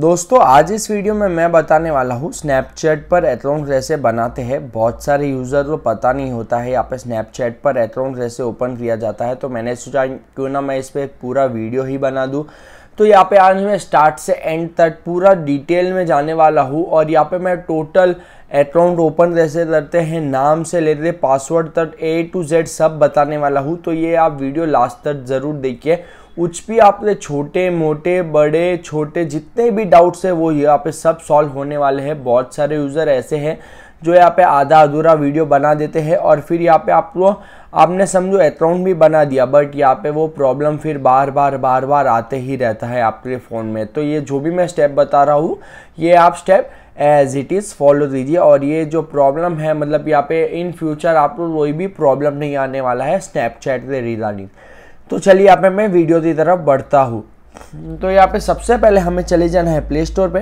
दोस्तों आज इस वीडियो में मैं बताने वाला हूँ स्नैपचैट पर एथ्रोन कैसे बनाते हैं बहुत सारे यूज़र को पता नहीं होता है यहाँ पे स्नैपचैट पर एथ्रोन कैसे ओपन किया जाता है तो मैंने सोचा क्यों ना मैं इस पर पूरा वीडियो ही बना दूँ तो यहाँ पे आज मैं स्टार्ट से एंड तक पूरा डिटेल में जाने वाला हूँ और यहाँ पे मैं टोटल अकाउंट ओपन कैसे करते हैं नाम से लेते पासवर्ड तक ए टू जेड सब बताने वाला हूँ तो ये आप वीडियो लास्ट तक ज़रूर देखिए कुछ भी आपने छोटे मोटे बड़े छोटे जितने भी डाउट्स है वो यहाँ पे सब सॉल्व होने वाले हैं बहुत सारे यूज़र ऐसे हैं जो यहाँ पे आधा अधूरा वीडियो बना देते हैं और फिर यहाँ पे आप लोग आपने समझो अकाउंट भी बना दिया बट यहाँ पे वो प्रॉब्लम फिर बार बार बार बार आते ही रहता है आपके फ़ोन में तो ये जो भी मैं स्टेप बता रहा हूँ ये आप step as it is follow दीजिए और ये जो प्रॉब्लम है मतलब यहाँ पे इन फ्यूचर आप लोग कोई भी प्रॉब्लम नहीं आने वाला है स्नैपचैट से रिगार्डिंग तो चलिए यहाँ पे मैं वीडियो की तरफ बढ़ता हूँ तो यहाँ पे सबसे पहले हमें चले जाना है प्ले स्टोर पे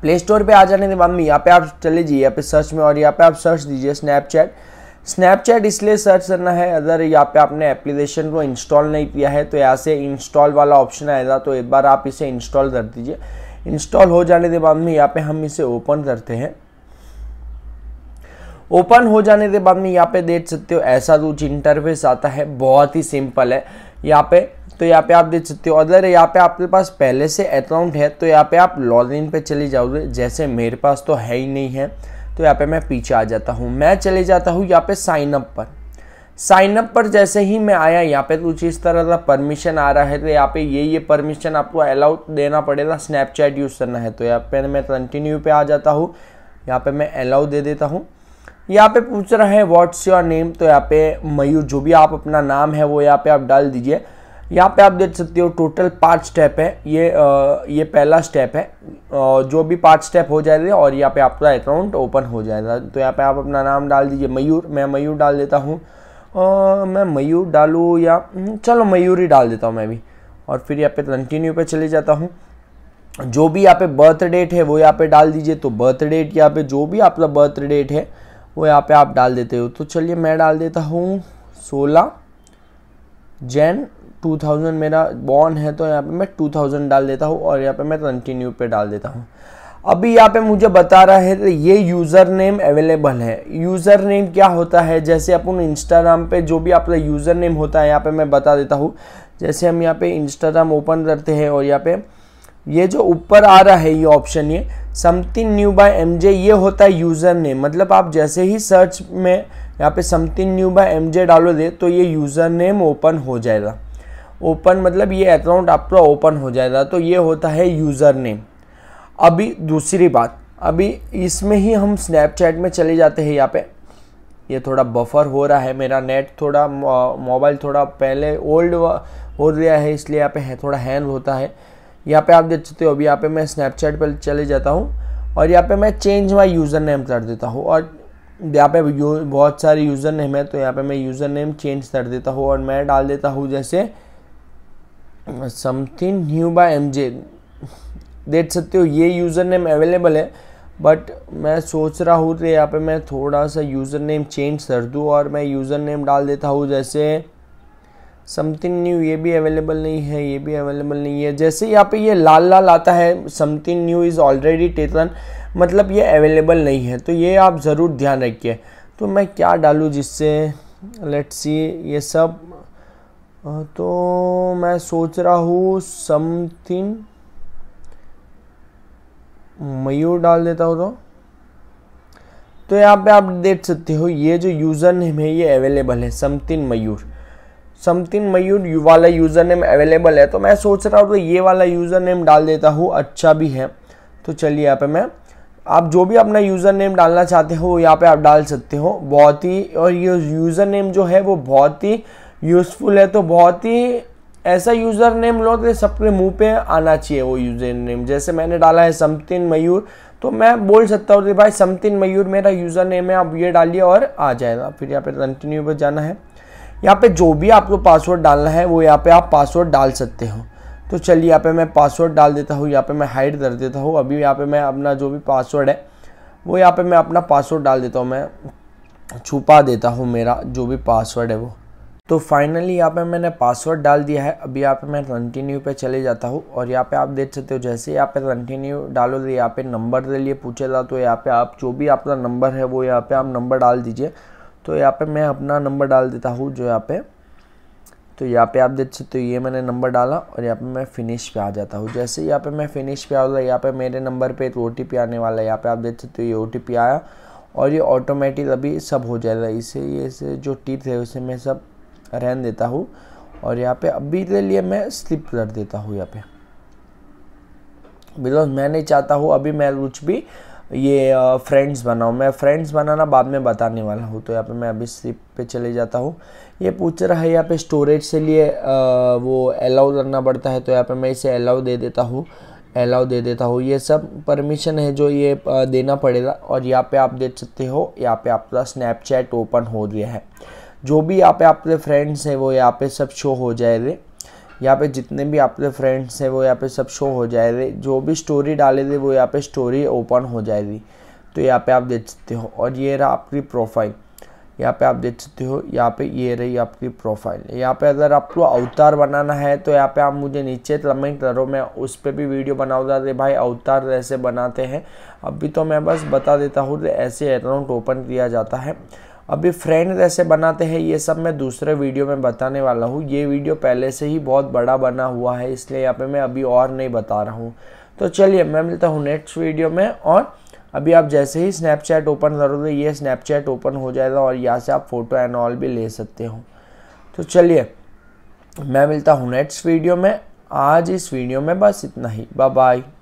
प्ले स्टोर पे आ जाने के बाद में यहाँ पे आप चले जाइए यहाँ पे सर्च में और यहाँ पे आप सर्च दीजिए स्नैपचैट स्नैपचैट इसलिए सर्च करना है अगर यहाँ पे आपने एप्लीकेशन को इंस्टॉल नहीं किया है तो यहाँ से इंस्टॉल वाला ऑप्शन आएगा तो एक बार आप इसे इंस्टॉल कर दीजिए इंस्टॉल हो जाने के बाद में यहाँ पे हम इसे ओपन करते हैं ओपन हो जाने के बाद में यहाँ पे देख सकते हो ऐसा कुछ इंटरफेस आता है बहुत ही सिंपल है यहाँ पे तो यहाँ पे आप देख सकते हो अगर यहाँ पे आपके पास पहले से अकाउंट है तो यहाँ पे आप लॉग इन पे चले जाओगे जैसे मेरे पास तो है ही नहीं है तो यहाँ पे मैं पीछे आ जाता हूँ मैं चले जाता हूँ यहाँ पे साइन अप पर साइन अप पर जैसे ही मैं आया यहाँ पे कुछ इस तरह का परमिशन आ रहा है तो यहाँ पे ये ये परमिशन आपको अलाउ देना पड़ेगा स्नैपचैट यूज़ करना है तो यहाँ पे मैं कंटिन्यू पे आ जाता हूँ यहाँ पे मैं अलाउ दे देता हूँ यहाँ पे पूछ रहा है व्हाट्स योर नेम तो यहाँ पे मयूर जो भी आप अपना नाम है वो यहाँ पे आप डाल दीजिए यहाँ पे आप देख सकते हो टोटल पाँच स्टेप है ये आ, ये पहला स्टेप है आ, जो भी पाँच स्टेप हो जाएगा और यहाँ पे आपका अकाउंट ओपन हो जाएगा तो यहाँ पे आप अपना नाम डाल दीजिए मयूर मैं मयूर डाल देता हूँ मैं मयूर डालूँ या चलो मयूर ही डाल देता हूँ मैं भी और फिर यहाँ पे कंटिन्यू पे चले जाता हूँ जो भी यहाँ पे बर्थ डेट है वो यहाँ पे डाल दीजिए तो बर्थ डेट यहाँ पे जो भी आपका बर्थ डेट है वो यहाँ पे आप डाल देते हो तो चलिए मैं डाल देता हूँ सोलह जैन 2000 मेरा बॉर्न है तो यहाँ पे मैं 2000 डाल देता हूँ और यहाँ पे मैं कंटिन्यू पे डाल देता हूँ अभी यहाँ पे मुझे बता रहा है तो ये यूज़र नेम अवेलेबल है यूज़र नेम क्या होता है जैसे अपन इंस्टाग्राम पे जो भी आपका यूज़र नेम होता है यहाँ पे मैं बता देता हूँ जैसे हम यहाँ पे इंस्टाग्राम ओपन करते हैं और यहाँ पे ये जो ऊपर आ रहा है ये ऑप्शन ये something new by M J ये होता है यूज़र नेम मतलब आप जैसे ही सर्च में यहाँ पे something new by M J दे तो ये यूज़र नेम ओपन हो जाएगा ओपन मतलब ये अकाउंट आपका ओपन हो जाएगा तो ये होता है यूज़र नेम अभी दूसरी बात अभी इसमें ही हम स्नैपचैट में चले जाते हैं यहाँ पे ये थोड़ा बफर हो रहा है मेरा नेट थोड़ा मोबाइल थोड़ा पहले ओल्ड हो गया है इसलिए यहाँ पे है थोड़ा हैंग होता है यहाँ पे आप देख सकते हो अभी यहाँ पे मैं स्नैपचैट पर चले जाता हूँ और यहाँ पे मैं चेंज माई यूज़र नेम कर देता हूँ और यहाँ पे बहुत सारे यूज़र नेम है तो यहाँ पे मैं यूज़र नेम चेंज कर देता हूँ और मैं डाल देता हूँ जैसे something new by M J देख सकते हो ये यूज़र नेम अवेलेबल है बट मैं सोच रहा हूँ कि यहाँ पे मैं थोड़ा सा यूज़र नेम चेंज कर दूँ और मैं यूज़र नेम डाल देता हूँ जैसे समथिंग न्यू ये भी अवेलेबल नहीं है ये भी अवेलेबल नहीं है जैसे यहाँ पे ये लाल लाल आता है something new is already taken मतलब ये अवेलेबल नहीं है तो ये आप ज़रूर ध्यान रखिए तो मैं क्या डालूँ जिससे लेट सी ये सब तो मैं सोच रहा हूँ समथिंग मयूर डाल देता हूँ तो तो यहाँ पे आप देख सकते हो ये जो यूज़र नेम है ये अवेलेबल है something Mayur something Mayur U वाला यूज़र नेम अवेलेबल है तो मैं सोच रहा हूँ तो ये वाला यूज़र नेम डाल देता हूँ अच्छा भी है तो चलिए यहाँ पे मैं आप जो भी अपना यूज़र नेम डालना चाहते हो यहाँ पे आप डाल सकते हो बहुत ही और ये यूज़र नेम जो है वो बहुत ही यूज़फुल है तो बहुत ही ऐसा यूज़र नेम लो तो सबके मुंह पे आना चाहिए वो यूज़र नेम जैसे मैंने डाला है समथिन मयूर तो मैं बोल सकता हूँ भाई समथिन मयूर मेरा यूज़र नेम है आप ये डालिए और आ जाएगा फिर यहाँ पर कंटिन्यू पर जाना है यहाँ पे जो भी आपको पासवर्ड डालना है वो यहाँ पे आप पासवर्ड डाल सकते हो तो चलिए यहाँ पे मैं पासवर्ड डाल देता हूँ यहाँ पे मैं हाइड कर देता हूँ अभी यहाँ पे मैं अपना जो भी पासवर्ड है वो यहाँ पे मैं अपना पासवर्ड डाल देता हूँ मैं छुपा देता हूँ मेरा जो भी पासवर्ड है वो तो फाइनली यहाँ पे मैंने पासवर्ड डाल दिया है अभी यहाँ पे मैं कंटिन्यू पे चले जाता हूँ और यहाँ पे आप देख सकते हो जैसे यहाँ पे कंटिन्यू डालो यहाँ पे नंबर के लिए पूछेगा तो यहाँ पे आप जो भी आपका नंबर है वो यहाँ पे आप नंबर डाल दीजिए तो यहाँ पे मैं अपना नंबर डाल देता हूँ जो यहाँ पे तो यहाँ पे आप देख सकते हो ये मैंने नंबर डाला और यहाँ पे मैं फिनिश पे आ जाता हूँ जैसे यहाँ पे मैं फिनिश पे आऊँगा यहाँ पे मेरे नंबर पे एक ओ आने वाला है यहाँ पे आप देख सकते हो ये ओ आया और ये ऑटोमेटिक अभी सब हो जाएगा इसे ये से जो टीथ है उसे मैं सब रहन देता हूँ और यहाँ पे अभी के लिए मैं स्लिप कर देता हूँ यहाँ पे बिकॉज मैं नहीं चाहता हूँ अभी मैं कुछ भी ये फ्रेंड्स बनाऊँ मैं फ्रेंड्स बनाना बाद में बताने वाला हूँ तो यहाँ पे मैं अभी स्लिप पे चले जाता हूँ ये पूछ रहा है यहाँ पे स्टोरेज से लिए वो अलाउ करना पड़ता है तो यहाँ पे मैं इसे अलाउ दे देता हूँ अलाउ दे देता हूँ ये सब परमिशन है जो ये देना पड़ेगा और यहाँ पे आप देख सकते हो यहाँ पे आपका स्नैपचैट ओपन हो गया है जो भी यहाँ पे आपके फ्रेंड्स हैं वो यहाँ पे सब शो हो जाएंगे यहाँ पे जितने भी आपके फ्रेंड्स हैं वो यहाँ पे सब शो हो जाएगी जो भी स्टोरी डाले थे वो यहाँ पे स्टोरी ओपन हो जाएगी तो यहाँ पे आप देख सकते हो और ये रहा आपकी प्रोफाइल यहाँ पे आप देख सकते हो यहाँ पे ये रही आपकी प्रोफाइल यहाँ पे अगर आपको अवतार बनाना है तो यहाँ पे आप मुझे नीचे कमेंट करो मैं उस पर भी वीडियो बनाऊँगा अरे भाई अवतार ऐसे बनाते हैं अभी तो मैं बस बता देता हूँ ऐसे अकाउंट ओपन किया जाता है अभी फ्रेंड कैसे बनाते हैं ये सब मैं दूसरे वीडियो में बताने वाला हूँ ये वीडियो पहले से ही बहुत बड़ा बना हुआ है इसलिए यहाँ पे मैं अभी और नहीं बता रहा हूँ तो चलिए मैं मिलता हूँ नेक्स्ट वीडियो में और अभी आप जैसे ही स्नैपचैट ओपन करोगे ये स्नैपचैट ओपन हो जाएगा और यहाँ से आप फ़ोटो एंड ऑल भी ले सकते हो तो चलिए मैं मिलता हूँ नेक्स्ट वीडियो में आज इस वीडियो में बस इतना ही बाय बाय